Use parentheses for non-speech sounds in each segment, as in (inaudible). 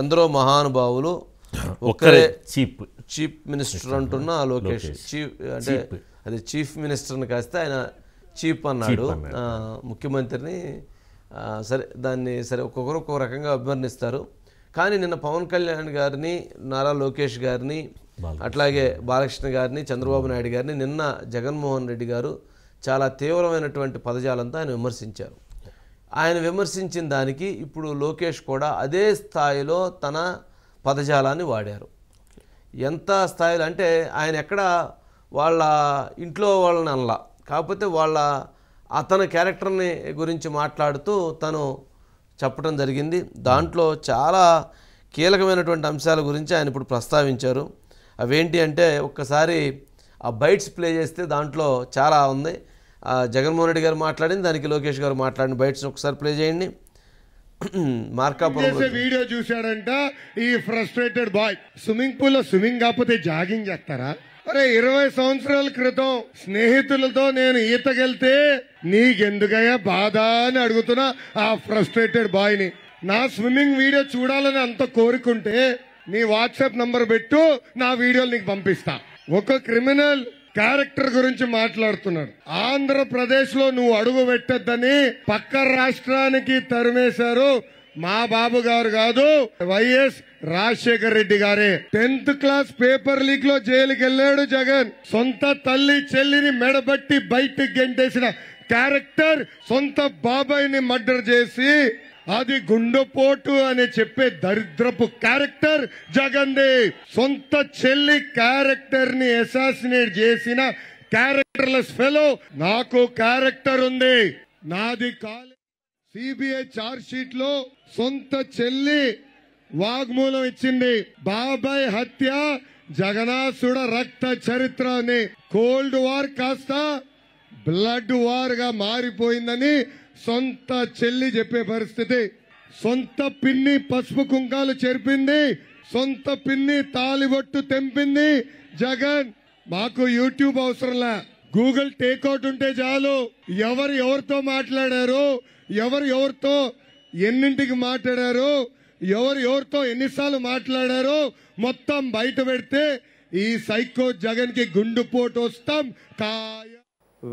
ఎందరో మహానుభావులు ఒక్కరే చీఫ్ చీఫ్ మినిస్టర్ అంటున్న లోకేష్ చీఫ్ అంటే అది చీఫ్ మినిస్టర్ని కాస్తే ఆయన చీఫ్ అన్నాడు ముఖ్యమంత్రిని సరే దాన్ని సరే ఒక్కొక్కరు ఒక్కొక్క రకంగా అభివర్ణిస్తారు కానీ నిన్న పవన్ కళ్యాణ్ గారిని నారా లోకేష్ గారిని అట్లాగే బాలకృష్ణ గారిని చంద్రబాబు నాయుడు గారిని నిన్న జగన్మోహన్ రెడ్డి గారు చాలా తీవ్రమైనటువంటి పదజాలంతా ఆయన విమర్శించారు ఆయన విమర్శించిన దానికి ఇప్పుడు లోకేష్ కూడా అదే స్థాయిలో తన పదజాలాన్ని వాడారు ఎంత స్థాయిలో అంటే ఆయన ఎక్కడ వాళ్ళ ఇంట్లో వాళ్ళని అనలా కాకపోతే వాళ్ళ అతని క్యారెక్టర్ని గురించి మాట్లాడుతూ తను చెప్పడం జరిగింది దాంట్లో చాలా కీలకమైనటువంటి అంశాల గురించి ఆయన ఇప్పుడు ప్రస్తావించారు అవేంటి అంటే ఒక్కసారి ఆ బైట్స్ ప్లే చేస్తే దాంట్లో చాలా ఉంది జగన్మోహన్ రెడ్డి గారు మాట్లాడింది దానికి లోకేష్ గారు మాట్లాడిన బయట ఒకసారి ప్లే చేయండి (clears throat) మార్కాపురం వీడియో చూశాడంట ఈ ఫ్రస్ట్రేటెడ్ బాయ్ స్విమ్మింగ్ పూల్ లో స్విమ్మింగ్ కాకపోతే జాగింగ్ చేస్తారా అరే ఇరవై సంవత్సరాల క్రితం స్నేహితులతో నేను ఈతకెళ్తే నీకెందుకయ్యా బాధ అని అడుగుతున్నా ఆ ఫ్రస్ట్రేటెడ్ బాయ్ ని నా స్విమ్మింగ్ వీడియో చూడాలని అంత కోరుకుంటే నీ వాట్సాప్ నంబర్ పెట్టు నా వీడియోలు నీకు పంపిస్తా ఒక క్రిమినల్ క్యారెక్టర్ గురించి మాట్లాడుతున్నాడు ఆంధ్రప్రదేశ్ లో నువ్వు అడుగు పెట్టద్దని పక్క రాష్ట్రానికి తరిమేశారు మా బాబు గారు కాదు వైఎస్ రాజశేఖర్ రెడ్డి గారే టెన్త్ క్లాస్ పేపర్ లీక్ లో జైలుకి వెళ్ళాడు జగన్ సొంత తల్లి చెల్లిని మెడబట్టి బయటకు గెంటేసిన క్యారెక్టర్ సొంత ని మర్డర్ చేసి అది గుండెపోటు అని చెప్పే దరిద్రపు క్యారెక్టర్ జగన్ సొంత చెల్లి క్యారెక్టర్ ని అసాసినేట్ చేసిన క్యారెక్టర్లెస్ ఫెలో నాకు క్యారెక్టర్ ఉంది నాది కాలే సిబిఐ చార్జ్ షీట్ లో సొంత చెల్లి వాగ్మూలం ఇచ్చింది బాబాయ్ హత్య జగనాసుడ రక్త చరిత్ర కోల్డ్ వార్ కాస్త బ్లడ్ వార్ గా మారిపోయిందని సొంత చెల్లి చెప్పే పరిస్థితి సొంత పిన్ని పసుపు కుంకాలు చెరిపింది సొంత పిన్ని తాలిబొట్టు తెంపింది జగన్ మాకు యూట్యూబ్ అవసరంలా గూగుల్ టేక్అవుట్ ఉంటే చాలు ఎవరు ఎవరితో మాట్లాడారు ఎవరు ఎవరితో ఎన్నింటికి మాట్లాడారు ఎవరు ఎవరితో ఎన్నిసార్లు మాట్లాడారో మొత్తం బయట పెడితే ఈ సైకో జగన్ కి పోటు వస్తాం కాయ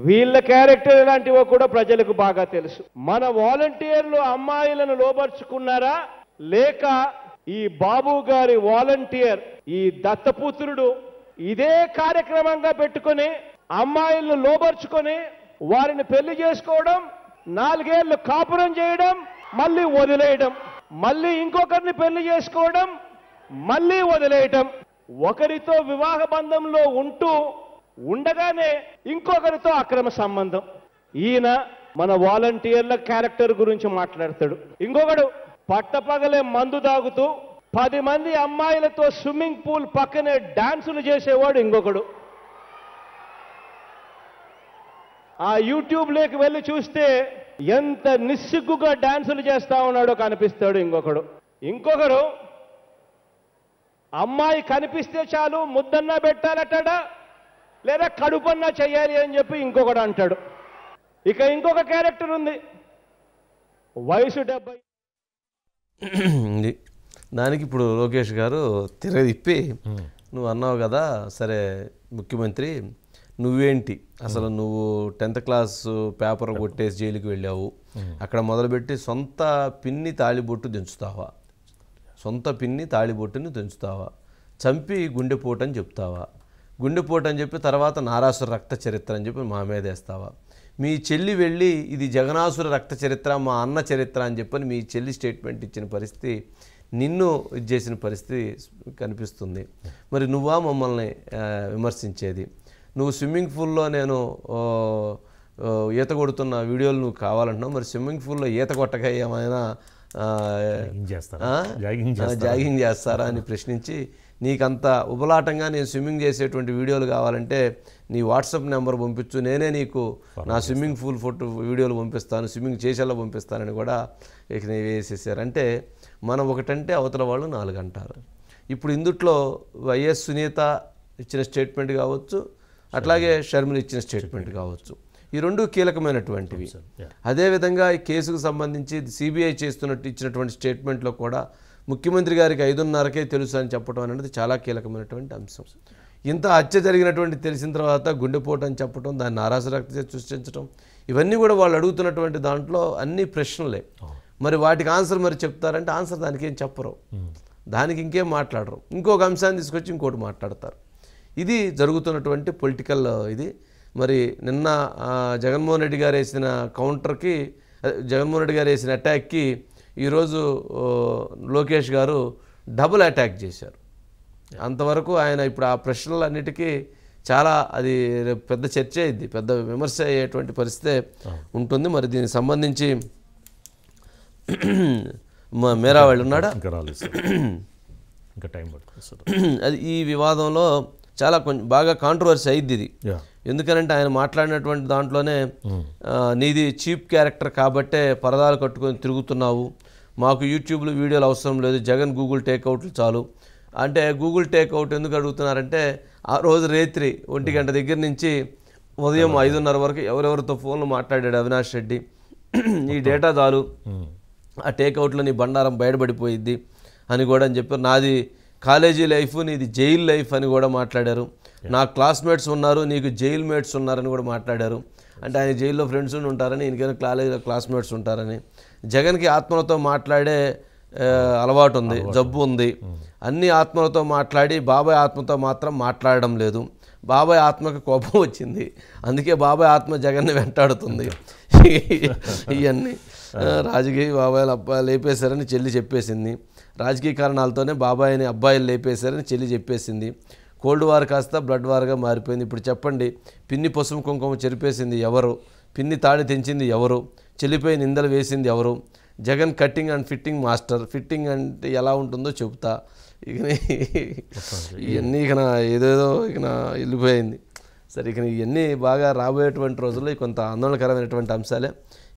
వీళ్ళ క్యారెక్టర్ ఇలాంటివో కూడా ప్రజలకు బాగా తెలుసు మన వాలంటీర్లు అమ్మాయిలను లోపరుచుకున్నారా లేక ఈ బాబు గారి వాలంటీర్ ఈ దత్తపుత్రుడు ఇదే కార్యక్రమంగా పెట్టుకొని అమ్మాయిలను లోపరుచుకొని వారిని పెళ్లి చేసుకోవడం నాలుగేళ్లు కాపురం చేయడం మళ్ళీ వదిలేయడం మళ్ళీ ఇంకొకరిని పెళ్లి చేసుకోవడం మళ్ళీ వదిలేయటం ఒకరితో వివాహ బంధంలో ఉంటూ ఉండగానే ఇంకొకరితో అక్రమ సంబంధం ఈయన మన వాలంటీర్ల క్యారెక్టర్ గురించి మాట్లాడతాడు ఇంకొకడు పట్టపగలే మందు తాగుతూ పది మంది అమ్మాయిలతో స్విమ్మింగ్ పూల్ పక్కనే డాన్సులు చేసేవాడు ఇంకొకడు ఆ యూట్యూబ్ లోకి వెళ్ళి చూస్తే ఎంత నిస్సిగ్గుగా డాన్సులు చేస్తా ఉన్నాడో కనిపిస్తాడు ఇంకొకడు ఇంకొకడు అమ్మాయి కనిపిస్తే చాలు ముద్దన్న పెట్టాలటడా లేదా కడుపన్నా చేయాలి అని చెప్పి ఇంకొకటి అంటాడు ఇక ఇంకొక క్యారెక్టర్ ఉంది వయసు డెబ్బై దానికి ఇప్పుడు లోకేష్ గారు తిరగదిప్పి నువ్వు అన్నావు కదా సరే ముఖ్యమంత్రి నువ్వేంటి అసలు నువ్వు టెన్త్ క్లాస్ పేపర్ కొట్టేసి జైలుకి వెళ్ళావు అక్కడ మొదలుపెట్టి సొంత పిన్ని తాళిబొట్టు దించుతావా సొంత పిన్ని తాళిబొట్టుని దించుతావా చంపి గుండెపోటని చెప్తావా గుండెపోటు అని చెప్పి తర్వాత నారాసుర రక్త చరిత్ర అని చెప్పి మా వేస్తావా మీ చెల్లి వెళ్ళి ఇది జగనాసుర రక్త చరిత్ర మా అన్న చరిత్ర అని చెప్పని మీ చెల్లి స్టేట్మెంట్ ఇచ్చిన పరిస్థితి నిన్ను ఇది చేసిన పరిస్థితి కనిపిస్తుంది మరి నువ్వా మమ్మల్ని విమర్శించేది నువ్వు స్విమ్మింగ్ పూల్లో నేను ఈత కొడుతున్న వీడియోలు నువ్వు కావాలంటున్నావు మరి స్విమ్మింగ్ పూల్లో ఈత కొట్టక ఏమైనా జాగింగ్ చేస్తారా అని ప్రశ్నించి నీకంత ఉబలాటంగా నేను స్విమ్మింగ్ చేసేటువంటి వీడియోలు కావాలంటే నీ వాట్సాప్ నెంబర్ పంపించు నేనే నీకు నా స్విమ్మింగ్ పూల్ ఫోటో వీడియోలు పంపిస్తాను స్విమ్మింగ్ చేసేలా పంపిస్తానని కూడా వేసేసారు అంటే మనం ఒకటంటే అవతల వాళ్ళు నాలుగు అంటారు ఇప్పుడు ఇందుట్లో వైఎస్ సునీత ఇచ్చిన స్టేట్మెంట్ కావచ్చు అట్లాగే షర్మిల ఇచ్చిన స్టేట్మెంట్ కావచ్చు ఈ రెండు కీలకమైనటువంటివి అదేవిధంగా ఈ కేసుకు సంబంధించి సిబిఐ చేస్తున్నట్టు ఇచ్చినటువంటి స్టేట్మెంట్లో కూడా ముఖ్యమంత్రి గారికి ఐదున్నరకే తెలుసు అని చెప్పడం అనేది చాలా కీలకమైనటువంటి అంశం ఇంత హత్య జరిగినటువంటి తెలిసిన తర్వాత గుండెపోటు అని చెప్పడం దాన్ని రక్త సృష్టించడం ఇవన్నీ కూడా వాళ్ళు అడుగుతున్నటువంటి దాంట్లో అన్ని ప్రశ్నలే మరి వాటికి ఆన్సర్ మరి చెప్తారంటే ఆన్సర్ దానికి ఏం చెప్పరు hmm. దానికి ఇంకేం మాట్లాడరు ఇంకొక అంశాన్ని తీసుకొచ్చి ఇంకోటి మాట్లాడతారు ఇది జరుగుతున్నటువంటి పొలిటికల్ ఇది మరి నిన్న జగన్మోహన్ రెడ్డి గారు వేసిన కౌంటర్కి జగన్మోహన్ రెడ్డి గారు వేసిన అటాక్కి ఈరోజు లోకేష్ గారు డబుల్ అటాక్ చేశారు అంతవరకు ఆయన ఇప్పుడు ఆ ప్రశ్నలన్నిటికీ చాలా అది పెద్ద చర్చ అయింది పెద్ద విమర్శ అయ్యేటువంటి పరిస్థితి ఉంటుంది మరి దీనికి సంబంధించి మేరా వాళ్ళు ఉన్నాడా ఇంకా టైం అది ఈ వివాదంలో చాలా కొంచెం బాగా కాంట్రవర్సీ అయింది ఇది ఎందుకనంటే ఆయన మాట్లాడినటువంటి దాంట్లోనే నీది చీప్ క్యారెక్టర్ కాబట్టే పరదాలు కట్టుకొని తిరుగుతున్నావు మాకు యూట్యూబ్లో వీడియోలు అవసరం లేదు జగన్ గూగుల్ టేక్అవుట్లు చాలు అంటే గూగుల్ టేక్అవుట్ ఎందుకు అడుగుతున్నారంటే ఆ రోజు రేత్రి ఒంటి గంట దగ్గర నుంచి ఉదయం ఐదున్నర వరకు ఎవరెవరితో ఫోన్లు మాట్లాడాడు అవినాష్ రెడ్డి ఈ డేటా చాలు ఆ టేక్అవుట్లో నీ బండారం బయటపడిపోయిద్ది అని కూడా అని చెప్పారు నాది కాలేజీ లైఫ్ నీది జైలు లైఫ్ అని కూడా మాట్లాడారు నా క్లాస్మేట్స్ ఉన్నారు నీకు జైల్ మేట్స్ ఉన్నారని కూడా మాట్లాడారు అంటే ఆయన జైల్లో ఫ్రెండ్స్ ఉంటారని ఇంకేమైనా కాలేజీలో క్లాస్మేట్స్ ఉంటారని జగన్కి ఆత్మలతో మాట్లాడే అలవాటు ఉంది జబ్బు ఉంది hmm. అన్ని ఆత్మలతో మాట్లాడి బాబాయ్ ఆత్మతో మాత్రం మాట్లాడడం లేదు బాబాయ్ ఆత్మకు కోపం వచ్చింది అందుకే బాబాయ్ ఆత్మ జగన్ని వెంటాడుతుంది (laughs) ఇవన్నీ రాజకీయ బాబాయ్ అబ్బాయి లేపేశారని చెల్లి చెప్పేసింది రాజకీయ కారణాలతోనే బాబాయ్ని అబ్బాయిలు లేపేశారని చెల్లి చెప్పేసింది కోల్డ్ వార్ కాస్త బ్లడ్ వార్గా మారిపోయింది ఇప్పుడు చెప్పండి పిన్ని పసుపు కుంకుమ చెరిపేసింది ఎవరు పిన్ని తాడి తెంచింది ఎవరు చెల్లిపోయి నిందలు వేసింది ఎవరు Jagan cutting and fitting master fitting అంటే ఎలా ఉంటుందో చెబుతా ఇక ఇవన్నీ ఇక ఏదేదో ఇక వెళ్ళిపోయింది సరే ఇక ఇవన్నీ బాగా రాబోయేటువంటి రోజుల్లో కొంత ఆందోళనకరమైనటువంటి అంశాలే